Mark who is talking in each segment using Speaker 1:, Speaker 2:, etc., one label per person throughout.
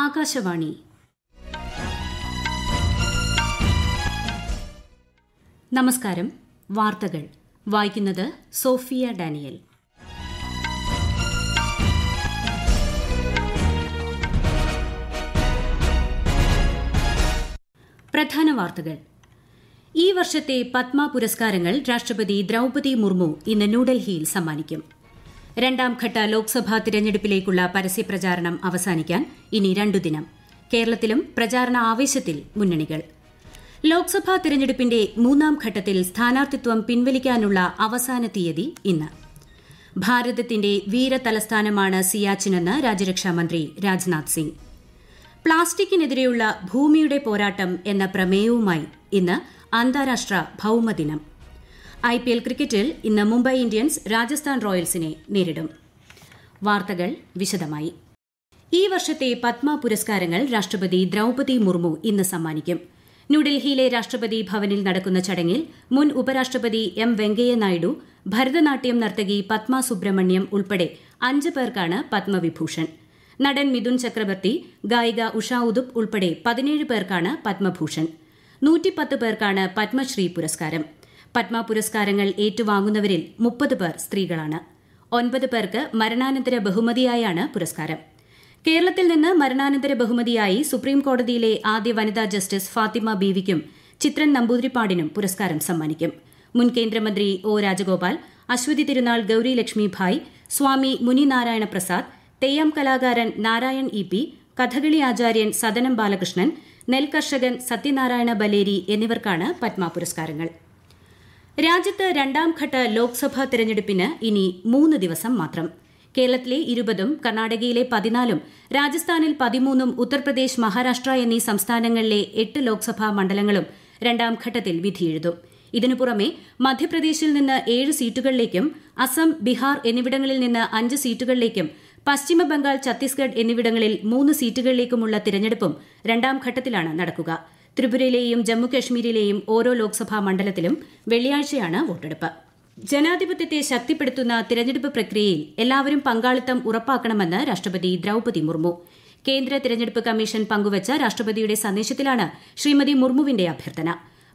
Speaker 1: ആകാശവാണി നമസ്കാരം വാർത്തകൾ വായിക്കുന്നത് സോഫിയ ഡാനിയൽ പ്രധാന വാർത്തകൾ ഈ വർഷത്തെ പത്മ പുരസ്കാരങ്ങൾ രാഷ്ട്രപതി ദ്രൌപതി മുർമു ഇന്ന് ന്യൂഡൽഹിയിൽ സമ്മാനിക്കും രണ്ടാംഘട്ട ലോക്സഭാ തിരഞ്ഞെടുപ്പിലേക്കുള്ള പരസ്യപ്രചാരണം അവസാനിക്കാൻ ഇനി രണ്ടു ദിനം കേരളത്തിലും പ്രചാരണ ആവേശത്തിൽ മുന്നണികൾ ലോക്സഭാ തിരഞ്ഞെടുപ്പിന്റെ മൂന്നാം ഘട്ടത്തിൽ സ്ഥാനാർത്ഥിത്വം പിൻവലിക്കാനുള്ള അവസാന തീയതി ഇന്ന് ഭാരതത്തിന്റെ വീരതലസ്ഥാനമാണ് സിയാച്ചിനെന്ന് രാജ്യരക്ഷാമന്ത്രി രാജ്നാഥ് സിംഗ് പ്ലാസ്റ്റിക്കിനെതിരെയുള്ള ഭൂമിയുടെ പോരാട്ടം എന്ന പ്രമേയവുമായി ഇന്ന് അന്താരാഷ്ട്ര ഭൌമദിനം ഐ പി എൽ ക്രിക്കറ്റിൽ ഇന്ന് മുംബൈ ഇന്ത്യൻസ് രാജസ്ഥാൻ റോയൽസിനെ നേരിടും വാർത്തകൾ വിശദമായി ഈ വർഷത്തെ പത്മ പുരസ്കാരങ്ങൾ രാഷ്ട്രപതി ദ്രൌപതി മുർമു ഇന്ന് സമ്മാനിക്കും ന്യൂഡൽഹിയിലെ രാഷ്ട്രപതി ഭവനിൽ നടക്കുന്ന ചടങ്ങിൽ മുൻ ഉപരാഷ്ട്രപതി എം വെങ്കയ്യ നായിഡു ഭരതനാട്യം നർത്തകി പത്മ സുബ്രഹ്മണ്യം ഉൾപ്പെടെ അഞ്ച് പേർക്കാണ് പത്മവിഭൂഷൺ നടൻ മിഥുൻ ചക്രവർത്തി ഗായിക ഉഷാ ഉദുപ് ഉൾപ്പെടെ പതിനേഴ് പേർക്കാണ് പത്മഭൂഷൺ നൂറ്റിപ്പത്ത് പേർക്കാണ് പത്മശ്രീ പുരസ്കാരം പത്മ പുരസ്കാരങ്ങൾ ഏറ്റുവാങ്ങുന്നവരിൽ മുപ്പത് പേർ സ്ത്രീകളാണ് ഒൻപത് പേർക്ക് മരണാനന്തര ബഹുമതിയായാണ് പുരസ്കാരം കേരളത്തിൽ നിന്ന് മരണാനന്തര ബഹുമതിയായി സുപ്രീം കോടതിയിലെ ആദ്യ വനിതാ ജസ്റ്റിസ് ഫാത്തിമ ബീവിക്കും ചിത്രൻ നമ്പൂതിരിപ്പാടിനും പുരസ്കാരം സമ്മാനിക്കും മുൻ കേന്ദ്രമന്ത്രി ഒ രാജഗോപാൽ അശ്വതി തിരുനാൾ ഗൌരി ലക്ഷ്മി ഭായ് സ്വാമി മുനി നാരായണ പ്രസാദ് തെയ്യം കലാകാരൻ നാരായൺ ഇ പി കഥകളി ആചാര്യൻ സദനം ബാലകൃഷ്ണൻ നെൽകർഷകൻ സത്യനാരായണ ബലേരി എന്നിവർക്കാണ് പത്മ പുരസ്കാരങ്ങൾ രാജ്യത്ത് രണ്ടാംഘട്ട ലോക്സഭാ തെരഞ്ഞെടുപ്പിന് ഇനി മൂന്ന് ദിവസം മാത്രം കേരളത്തിലെ ഇരുപതും കർണാടകയിലെ പതിനാലും രാജസ്ഥാനിൽ പതിമൂന്നും ഉത്തർപ്രദേശ് മഹാരാഷ്ട്ര എന്നീ സംസ്ഥാനങ്ങളിലെ എട്ട് ലോക്സഭാ മണ്ഡലങ്ങളും രണ്ടാം ഘട്ടത്തിൽ വിധിയെഴുതും ഇതിനു പുറമെ മധ്യപ്രദേശിൽ നിന്ന് ഏഴ് സീറ്റുകളിലേക്കും അസം ബീഹാർ എന്നിവിടങ്ങളിൽ നിന്ന് അഞ്ച് സീറ്റുകളിലേക്കും പശ്ചിമ ബംഗാൾ ഛത്തീസ്ഗഡ് എന്നിവിടങ്ങളിൽ മൂന്ന് സീറ്റുകളിലേക്കുമുള്ള തിരഞ്ഞെടുപ്പും രണ്ടാം ഘട്ടത്തിലാണ് നടക്കുക ത്രിപുരയിലെയും ജമ്മുകാശ്മീരിലെയും ഓരോ ലോക്സഭാ മണ്ഡലത്തിലും വെള്ളിയാഴ്ചയാണ് വോട്ടെടുപ്പ് ജനാധിപത്യത്തെ ശക്തിപ്പെടുത്തുന്ന തിരഞ്ഞെടുപ്പ് പ്രക്രിയയിൽ എല്ലാവരും പങ്കാളിത്തം ഉറപ്പാക്കണമെന്ന് രാഷ്ട്രപതി ദ്രൌപതി മുർമു കേന്ദ്ര തിരഞ്ഞെടുപ്പ് കമ്മീഷൻ പങ്കുവച്ച രാഷ്ട്രപതിയുടെ സന്ദേശത്തിലാണ് ശ്രീമതി മുർമുവിന്റെ അഭ്യർത്ഥന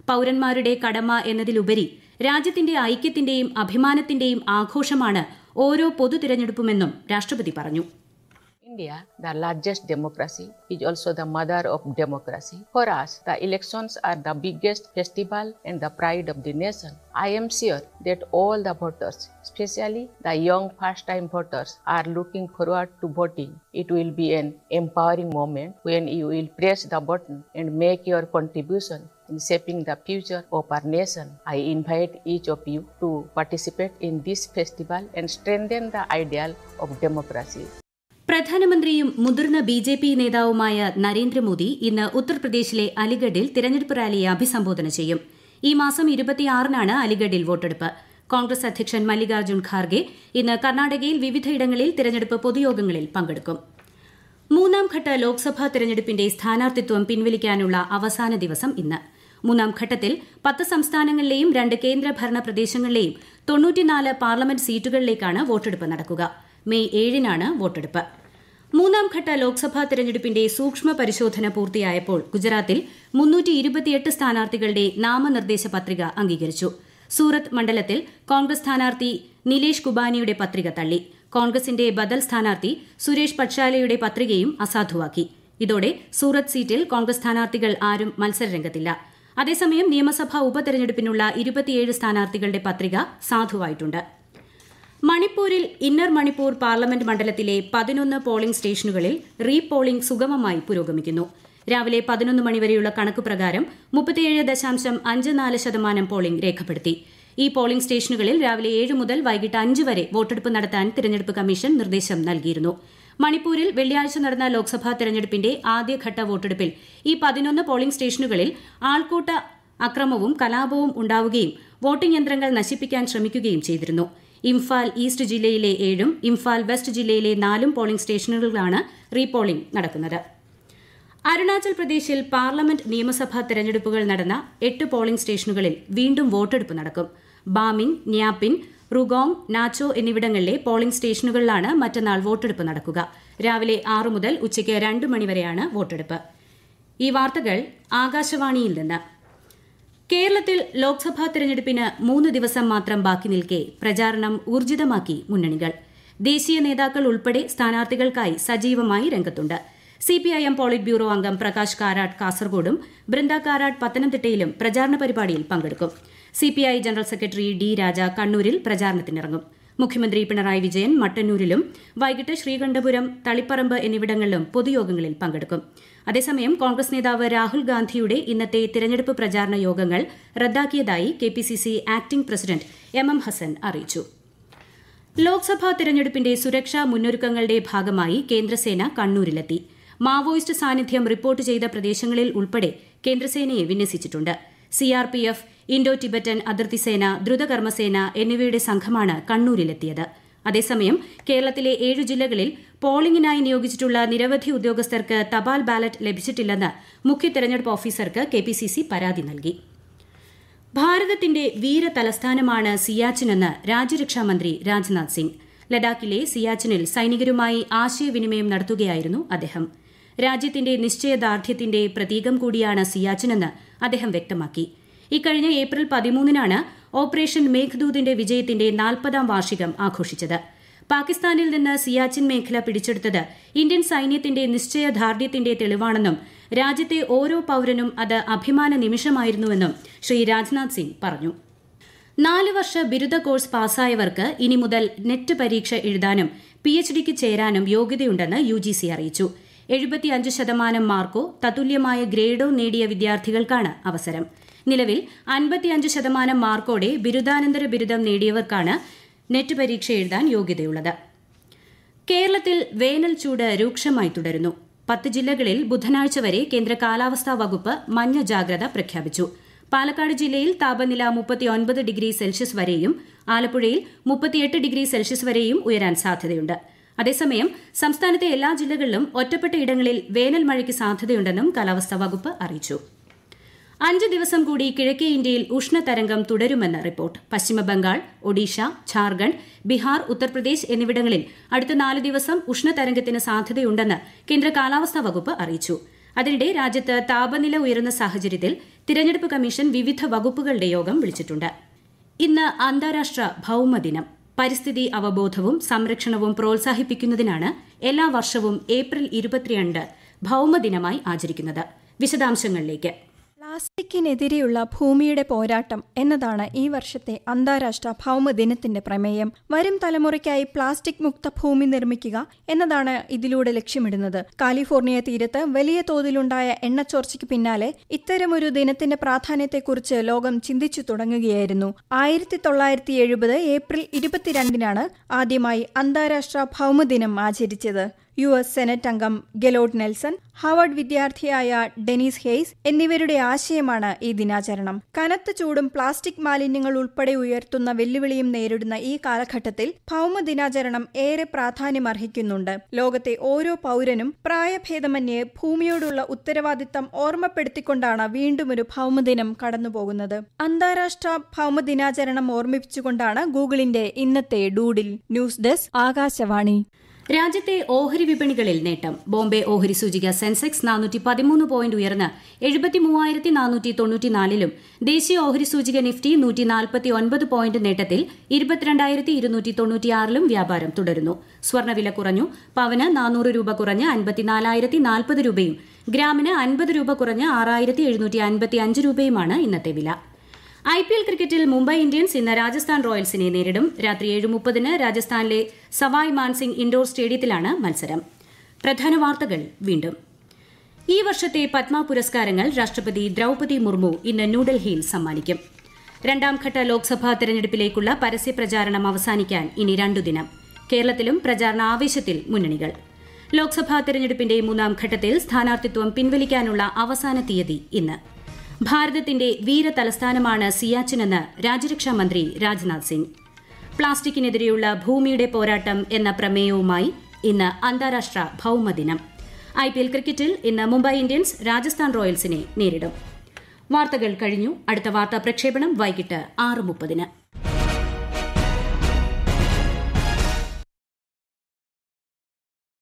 Speaker 1: പൌരന്മാരുടെ കടമ എന്നതിലുപരി രാജ്യത്തിന്റെ ഐക്യത്തിന്റെയും അഭിമാനത്തിന്റെയും ആഘോഷമാണ് ഓരോ പൊതു തിരഞ്ഞെടുപ്പുമെന്നും രാഷ്ട്രപതി പറഞ്ഞു India, the largest democracy, is also the mother of democracy. For us, the elections are the biggest festival and the pride of the nation. I am sure that all the voters, especially the young first time voters, are looking forward to voting. It will be an empowering moment when you will press the button and make your contribution in shaping the future of our nation. I invite each of you to participate in this festival and strengthen the ideal of democracy. പ്രധാനമന്ത്രിയും മുതിർന്ന B J P നേതാവുമായ നരേന്ദ്രമോദി ഇന്ന് ഉത്തർപ്രദേശിലെ അലിഗഡിൽ തിരഞ്ഞെടുപ്പ് റാലിയെ അഭിസംബോധന ചെയ്യും ഈ മാസം ഇരുപത്തിയാറിനാണ് അലിഗഡിൽ വോട്ടെടുപ്പ് കോൺഗ്രസ് അധ്യക്ഷൻ മല്ലികാർജ്ജുൻ ഖാർഗെ ഇന്ന് കർണാടകയിൽ വിവിധയിടങ്ങളിൽ തിരഞ്ഞെടുപ്പ് പൊതുയോഗങ്ങളിൽ പങ്കെടുക്കും മൂന്നാംഘട്ട ലോക്സഭാ തെരഞ്ഞെടുപ്പിന്റെ സ്ഥാനാർത്ഥിത്വം പിൻവലിക്കാനുള്ള അവസാന ദിവസം ഇന്ന് മൂന്നാം ഘട്ടത്തിൽ പത്ത് സംസ്ഥാനങ്ങളിലെയും രണ്ട് കേന്ദ്രഭരണ പ്രദേശങ്ങളിലെയും തൊണ്ണൂറ്റിനാല് പാർലമെന്റ് സീറ്റുകളിലേക്കാണ് വോട്ടെടുപ്പ് നടക്കുക മെയ് ഏഴിനാണ് വോട്ടെടുപ്പ് മൂന്നാംഘട്ട ലോക്സഭാ തെരഞ്ഞെടുപ്പിന്റെ സൂക്ഷ്മ പരിശോധന പൂർത്തിയായപ്പോൾ ഗുജറാത്തിൽ മുന്നൂറ്റി സ്ഥാനാർത്ഥികളുടെ നാമനിർദ്ദേശ പത്രിക അംഗീകരിച്ചു സൂറത്ത് മണ്ഡലത്തിൽ കോൺഗ്രസ് സ്ഥാനാർത്ഥി നിലേഷ് കുബാനിയുടെ പത്രിക തള്ളി കോൺഗ്രസിന്റെ ബദൽ സ്ഥാനാർത്ഥി സുരേഷ് പക്ഷാലയുടെ പത്രികയും അസാധുവാക്കി ഇതോടെ സൂറത്ത് സീറ്റിൽ കോൺഗ്രസ് സ്ഥാനാർത്ഥികൾ ആരും മത്സരരംഗത്തില്ല അതേസമയം നിയമസഭാ ഉപതെരഞ്ഞെടുപ്പിനുള്ള ഇരുപത്തിയേഴ് സ്ഥാനാർത്ഥികളുടെ പത്രിക സാധുവായിട്ടുണ്ട് മണിപ്പൂരിൽ ഇന്നർ മണിപ്പൂർ പാർലമെന്റ് മണ്ഡലത്തിലെ പതിനൊന്ന് പോളിംഗ് സ്റ്റേഷനുകളിൽ റീ പോളിംഗ് സുഗമമായി പുരോഗമിക്കുന്നു രാവിലെ പതിനൊന്ന് മണിവരെയുള്ള കണക്ക് പ്രകാരം മുപ്പത്തിയേഴ് ദശാംശം അഞ്ച് നാല് ശതമാനം പോളിംഗ് രേഖപ്പെടുത്തി ഈ പോളിംഗ് സ്റ്റേഷനുകളിൽ രാവിലെ ഏഴ് മുതൽ വൈകിട്ട് അഞ്ച് വരെ വോട്ടെടുപ്പ് നടത്താൻ തിരഞ്ഞെടുപ്പ് കമ്മീഷൻ നിർദ്ദേശം നൽകിയിരുന്നു മണിപ്പൂരിൽ വെള്ളിയാഴ്ച നടന്ന ലോക്സഭാ തെരഞ്ഞെടുപ്പിന്റെ ആദ്യഘട്ട വോട്ടെടുപ്പിൽ ഈ പതിനൊന്ന് പോളിംഗ് സ്റ്റേഷനുകളിൽ ആൾക്കൂട്ട അക്രമവും കലാപവും ഉണ്ടാവുകയും വോട്ടിംഗ് യന്ത്രങ്ങൾ നശിപ്പിക്കാൻ ശ്രമിക്കുകയും ചെയ്തിരുന്നു ഇംഫാൽ ഈസ്റ്റ് ജില്ലയിലെ ഏഴും ഇംഫാൽ വെസ്റ്റ് ജില്ലയിലെ നാലും പോളിംഗ് സ്റ്റേഷനുകളിലാണ് റീപോളിംഗ് നടക്കുന്നത് അരുണാചൽ പ്രദേശിൽ പാർലമെന്റ് നിയമസഭാ തെരഞ്ഞെടുപ്പുകൾ നടന്ന എട്ട് പോളിംഗ് സ്റ്റേഷനുകളിൽ വീണ്ടും വോട്ടെടുപ്പ് നടക്കും ബാമിങ് ന്യാപിൻ റുഗോങ് നാച്ചോ എന്നിവിടങ്ങളിലെ പോളിംഗ് സ്റ്റേഷനുകളിലാണ് മറ്റന്നാൾ വോട്ടെടുപ്പ് നടക്കുക രാവിലെ ആറു മുതൽ ഉച്ചയ്ക്ക് രണ്ട് മണിവരെയാണ് വോട്ടെടുപ്പ് ഈ വാർത്തകൾ ആകാശവാണിയിൽ നിന്ന് കേരളത്തിൽ ലോക്സഭാ തെരഞ്ഞെടുപ്പിന് മൂന്ന് ദിവസം മാത്രം ബാക്കി നിൽക്കെ പ്രചാരണം ഊർജിതമാക്കി മുന്നണികൾ ദേശീയ നേതാക്കൾ ഉൾപ്പെടെ സ്ഥാനാർത്ഥികൾക്കായി സജീവമായി രംഗത്തുണ്ട് സിപിഐഎം പോളിറ്റ് ബ്യൂറോ അംഗം പ്രകാശ് കാരാട്ട് കാസർഗോഡും ബൃന്ദ കാരാട്ട് പത്തനംതിട്ടയിലും പ്രചാരണ പരിപാടിയിൽ പങ്കെടുക്കും CPI general secretary D Raja കണ്ണൂരിൽ പ്രചാരണത്തിനിറങ്ങും മുഖ്യമന്ത്രി പിണറായി വിജയൻ മട്ടന്നൂരിലും വൈകിട്ട് ശ്രീകണ്ഠപുരം തളിപ്പറമ്പ് എന്നിവിടങ്ങളിലും പൊതുയോഗങ്ങളിൽ പങ്കെടുക്കും അതേസമയം കോൺഗ്രസ് നേതാവ് രാഹുൽ ഗാന്ധിയുടെ ഇന്നത്തെ തിരഞ്ഞെടുപ്പ് പ്രചാരണ യോഗങ്ങൾ റദ്ദാക്കിയതായി K P C C acting president M M Hassan അറിയിച്ചു ലോക്സഭാ തെരഞ്ഞെടുപ്പിന്റെ സുരക്ഷാ മുന്നൊരുക്കങ്ങളുടെ ഭാഗമായി കേന്ദ്രസേന കണ്ണൂരിലെത്തി മാവോയിസ്റ്റ് സാന്നിധ്യം റിപ്പോർട്ട് ചെയ്ത പ്രദേശങ്ങളിൽ ഉൾപ്പെടെ കേന്ദ്രസേനയെ വിന്യസിച്ചിട്ടുണ്ട് സിആർപിഎഫ് ഇൻഡോ ടിബറ്റൻ അതിർത്തി സേന ദ്രുതകർമ്മസേന എന്നിവയുടെ സംഘമാണ് കണ്ണൂരിലെത്തിയത് അതേസമയം കേരളത്തിലെ ഏഴ് ജില്ലകളിൽ പോളിംഗിനായി നിയോഗിച്ചിട്ടുള്ള നിരവധി ഉദ്യോഗസ്ഥർക്ക് തപാൽ ബാലറ്റ് ലഭിച്ചിട്ടില്ലെന്ന് മുഖ്യ തെരഞ്ഞെടുപ്പ് ഓഫീസർക്ക് കെ പരാതി നൽകി ഭാരതത്തിന്റെ വീര തലസ്ഥാനമാണ് സിയാച്ചിനെന്ന് രാജ്യരക്ഷാമന്ത്രി രാജ്നാഥ് സിംഗ് ലഡാക്കിലെ സിയാച്ചിനിൽ സൈനികരുമായി ആശയവിനിമയം നടത്തുകയായിരുന്നു അദ്ദേഹം രാജ്യത്തിന്റെ നിശ്ചയദാർഢ്യത്തിന്റെ പ്രതീകം കൂടിയാണ് സിയാച്ചിനെന്ന് അദ്ദേഹം വ്യക്തമാക്കി ഇക്കഴിഞ്ഞ ഏപ്രിൽ പതിമൂന്നിനാണ് ഓപ്പറേഷൻ മേഘ്ദൂതിന്റെ വിജയത്തിന്റെ നാൽപ്പതാം വാർഷികം ആഘോഷിച്ചത് പാകിസ്ഥാനിൽ നിന്ന് സിയാച്ചിൻ മേഖല പിടിച്ചെടുത്തത് ഇന്ത്യൻ സൈന്യത്തിന്റെ നിശ്ചയദാർഢ്യത്തിന്റെ തെളിവാണെന്നും രാജ്യത്തെ ഓരോ പൌരനും അത് അഭിമാന നിമിഷമായിരുന്നുവെന്നും ശ്രീ രാജ്നാഥ് സിംഗ് പറഞ്ഞു നാല് വർഷ ബിരുദ കോഴ്സ് പാസ്സായവർക്ക് ഇനി മുതൽ നെറ്റ് പരീക്ഷ എഴുതാനും പി എച്ച് ഡിക്ക് ചേരാനും യോഗ്യതയുണ്ടെന്ന് യു ജി സി അറിയിച്ചു എഴുപത്തിയഞ്ച് ശതമാനം മാർക്കോ തത്തുല്യമായ ഗ്രേഡോ നേടിയ വിദ്യാർത്ഥികൾക്കാണ് അവസരം നിലവിൽ അൻപത്തിയഞ്ച് ശതമാനം മാർക്കോടെ ബിരുദാനന്തര ബിരുദം നേടിയവർക്കാണ് നെറ്റ് പരീക്ഷ എഴുതാൻ യോഗ്യതയുള്ളത് കേരളത്തിൽ വേനൽ ചൂട് രൂക്ഷമായി തുടരുന്നു പത്ത് ജില്ലകളിൽ ബുധനാഴ്ച വരെ കേന്ദ്ര കാലാവസ്ഥാ വകുപ്പ് മഞ്ഞ ജാഗ്രത പ്രഖ്യാപിച്ചു പാലക്കാട് ജില്ലയിൽ താപനില മുപ്പത്തിയൊൻപത് ഡിഗ്രി സെൽഷ്യസ് വരെയും ആലപ്പുഴയിൽ മുപ്പത്തിയെട്ട് ഡിഗ്രി സെൽഷ്യസ് വരെയും ഉയരാൻ സാധ്യതയുണ്ട് അതേസമയം സംസ്ഥാനത്തെ എല്ലാ ജില്ലകളിലും ഒറ്റപ്പെട്ട ഇടങ്ങളിൽ വേനൽ മഴയ്ക്ക് സാധ്യതയുണ്ടെന്നും കാലാവസ്ഥാ വകുപ്പ് അറിയിച്ചു അഞ്ച് ദിവസം കൂടി കിഴക്കേ ഇന്ത്യയിൽ ഉഷ്ണതരംഗം തുടരുമെന്ന് റിപ്പോർട്ട് പശ്ചിമബംഗാൾ ഒഡീഷ ഝാർഖണ്ഡ് ബീഹാർ ഉത്തർപ്രദേശ് എന്നിവിടങ്ങളിൽ അടുത്ത നാല് ദിവസം ഉഷ്ണതരംഗത്തിന് സാധ്യതയുണ്ടെന്ന് കേന്ദ്ര കാലാവസ്ഥാ വകുപ്പ് അറിയിച്ചു അതിനിടെ രാജ്യത്ത് താപനില ഉയരുന്ന സാഹചര്യത്തിൽ തിരഞ്ഞെടുപ്പ് കമ്മീഷൻ വിവിധ വകുപ്പുകളുടെ യോഗം വിളിച്ചിട്ടുണ്ട് ഇന്ന് അന്താരാഷ്ട്ര ഭൌമദിനം പരിസ്ഥിതി അവബോധവും സംരക്ഷണവും പ്രോത്സാഹിപ്പിക്കുന്നതിനാണ് എല്ലാ വർഷവും ഏപ്രിൽ ഇരുപത്തിരണ്ട് ഭൌമദിനമായി ആചരിക്കുന്നത് വിശദാംശങ്ങളിലേക്ക് പ്ലാസ്റ്റിക്കിനെതിരെയുള്ള ഭൂമിയുടെ പോരാട്ടം എന്നതാണ് ഈ വർഷത്തെ അന്താരാഷ്ട്ര ഭൗമദിനത്തിന്റെ പ്രമേയം വരും തലമുറയ്ക്കായി പ്ലാസ്റ്റിക് മുക്ത ഭൂമി നിർമ്മിക്കുക എന്നതാണ് ഇതിലൂടെ ലക്ഷ്യമിടുന്നത് കാലിഫോർണിയ തീരത്ത് വലിയ തോതിലുണ്ടായ എണ്ണച്ചോർച്ചയ്ക്ക് പിന്നാലെ ഇത്തരമൊരു ദിനത്തിന്റെ പ്രാധാന്യത്തെക്കുറിച്ച് ലോകം ചിന്തിച്ചു തുടങ്ങുകയായിരുന്നു ആയിരത്തി തൊള്ളായിരത്തി എഴുപത് ഏപ്രിൽ ഇരുപത്തിരണ്ടിനാണ് ആദ്യമായി അന്താരാഷ്ട്ര ഭൗമദിനം ആചരിച്ചത് യു എസ് സെനറ്റ് അംഗം ഗെലോട്ട് നെൽസൺ ഹാവാർഡ് വിദ്യാർത്ഥിയായ ഡെനീസ് ഹെയ്സ് എന്നിവരുടെ ആശയമാണ് ഈ ദിനാചരണം കനത്ത ചൂടും പ്ലാസ്റ്റിക് മാലിന്യങ്ങൾ ഉൾപ്പെടെ ഉയർത്തുന്ന വെല്ലുവിളിയും നേരിടുന്ന ഈ കാലഘട്ടത്തിൽ ഭൗമ ദിനാചരണം ഏറെ പ്രാധാന്യമർഹിക്കുന്നുണ്ട് ലോകത്തെ ഓരോ പൗരനും പ്രായഭേദമന്യേ ഭൂമിയോടുള്ള ഉത്തരവാദിത്തം ഓർമ്മപ്പെടുത്തിക്കൊണ്ടാണ് വീണ്ടും ഒരു ഭൗമദിനം കടന്നുപോകുന്നത് അന്താരാഷ്ട്ര ഭൗമ ദിനാചരണം ഓർമ്മിപ്പിച്ചുകൊണ്ടാണ് ഗൂഗിളിന്റെ ഇന്നത്തെ ഡൂഡിൽ ന്യൂസ് ഡെസ്ക് ആകാശവാണി രാജ്യത്തെ ഓഹരി വിപണികളിൽ നേട്ടം ബോംബെ ഓഹരി സൂചിക സെൻസെക്സ് നാനൂറ്റി പതിമൂന്ന് പോയിന്റ് ഉയർന്ന് എഴുപത്തിമൂവായിരത്തി നാനൂറ്റി തൊണ്ണൂറ്റിനാലിലും ദേശീയ ഓഹരി സൂചിക നിഫ്റ്റി നൂറ്റി നാൽപ്പത്തി ഒൻപത് പോയിന്റ് നേട്ടത്തിൽ ഇരുപത്തിരണ്ടായിരത്തി ഇരുന്നൂറ്റി തൊണ്ണൂറ്റിയാറിലും വ്യാപാരം തുടരുന്നു സ്വർണ്ണവില കുറഞ്ഞു പവന് നാനൂറ് രൂപ കുറഞ്ഞ് അൻപത്തിനാലായിരത്തി നാൽപ്പത് രൂപയും ഗ്രാമിന് അൻപത് രൂപ കുറഞ്ഞ് ആറായിരത്തി എഴുന്നൂറ്റി അൻപത്തി അഞ്ച് രൂപയുമാണ് ഇന്നത്തെ വില ഐ പി എൽ ക്രിക്കറ്റിൽ മുംബൈ ഇന്ത്യൻസ് ഇന്ന് രാജസ്ഥാൻ റോയൽസിനെ നേരിടും രാത്രി ഏഴ് മുപ്പതിന് രാജസ്ഥാനിലെ സവായ് മാൻസിംഗ് ഇൻഡോർ സ്റ്റേഡിയത്തിലാണ് മത്സരം പ്രധാന വാർത്തകൾ വീണ്ടും ഈ വർഷത്തെ പത്മ പുരസ്കാരങ്ങൾ രാഷ്ട്രപതി ദ്രൌപതി മുർമു ഇന്ന് ന്യൂഡൽഹിയിൽ സമ്മാനിക്കും രണ്ടാംഘട്ട ലോക്സഭാ തെരഞ്ഞെടുപ്പിലേക്കുള്ള പരസ്യപ്രചാരണം അവസാനിക്കാൻ ഇനി രണ്ടു ദിനം കേരളത്തിലും പ്രചാരണ ആവേശത്തിൽ മുന്നണികൾ ലോക്സഭാ തെരഞ്ഞെടുപ്പിന്റെ മൂന്നാം ഘട്ടത്തിൽ സ്ഥാനാർത്ഥിത്വം പിൻവലിക്കാനുള്ള അവസാന തീയതി ഇന്ന് ഭാരതത്തിന്റെ വീര തലസ്ഥാനമാണ് സിയാച്ചിനെന്ന് രാജ്യരക്ഷാ മന്ത്രി രാജ്നാഥ് സിംഗ് പ്ലാസ്റ്റിക്കിനെതിരെയുള്ള ഭൂമിയുടെ പോരാട്ടം എന്ന പ്രമേയവുമായി ഇന്ന് അന്താരാഷ്ട്ര ഭൌമദിനം ഐ പി എൽ ക്രിക്കറ്റിൽ ഇന്ന് മുംബൈ ഇന്ത്യൻസ് രാജസ്ഥാൻ റോയൽസിനെ നേരിടും വാർത്തകൾ കഴിഞ്ഞു അടുത്ത വാർത്താ പ്രക്ഷേപണം വൈകിട്ട് ആറ് മുപ്പതിന്